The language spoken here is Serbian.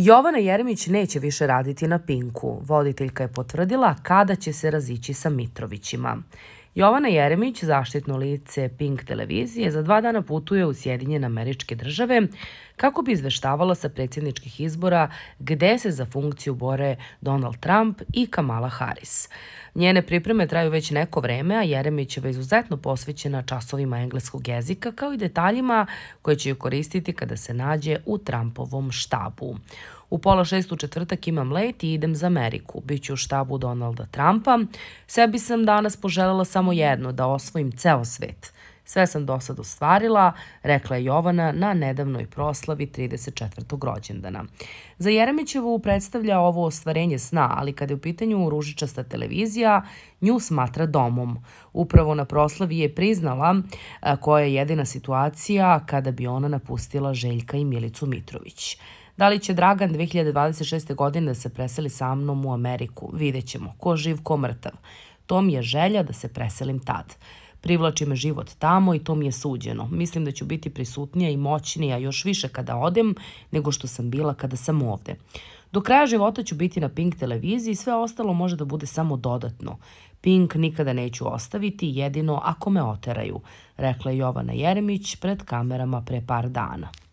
Jovana Jeremić neće više raditi na Pinku. Voditeljka je potvrdila kada će se razići sa Mitrovićima. Jovana Jeremić, zaštitno lice Pink televizije, za dva dana putuje u Sjedinjene američke države kako bi izveštavala sa predsjedničkih izbora gde se za funkciju bore Donald Trump i Kamala Harris. Njene pripreme traju već neko vreme, a Jeremić je izuzetno posvećena časovima engleskog jezika kao i detaljima koje će ju koristiti kada se nađe u Trumpovom štabu. U pola šestu u četvrtak imam let i idem za Ameriku. Biću u štabu Donalda Trumpa. Sebi sam danas poželjela samo samo jedno, da osvojim ceo svet. Sve sam do sad ostvarila, rekla je Jovana na nedavnoj proslavi 34. rođendana. Za Jeremićevu predstavlja ovo ostvarenje sna, ali kada je u pitanju ružičasta televizija, nju smatra domom. Upravo na proslavi je priznala koja je jedina situacija kada bi ona napustila Željka i Milicu Mitrović. Da li će Dragan 2026. godine da se preseli sa mnom u Ameriku? Videćemo. Ko živ, ko mrtav. To mi je želja da se preselim tad. Privlači me život tamo i to mi je suđeno. Mislim da ću biti prisutnija i moćnija još više kada odem nego što sam bila kada sam ovde. Do kraja života ću biti na Pink televiziji i sve ostalo može da bude samo dodatno. Pink nikada neću ostaviti, jedino ako me oteraju, rekla je Jovana Jeremić pred kamerama pre par dana.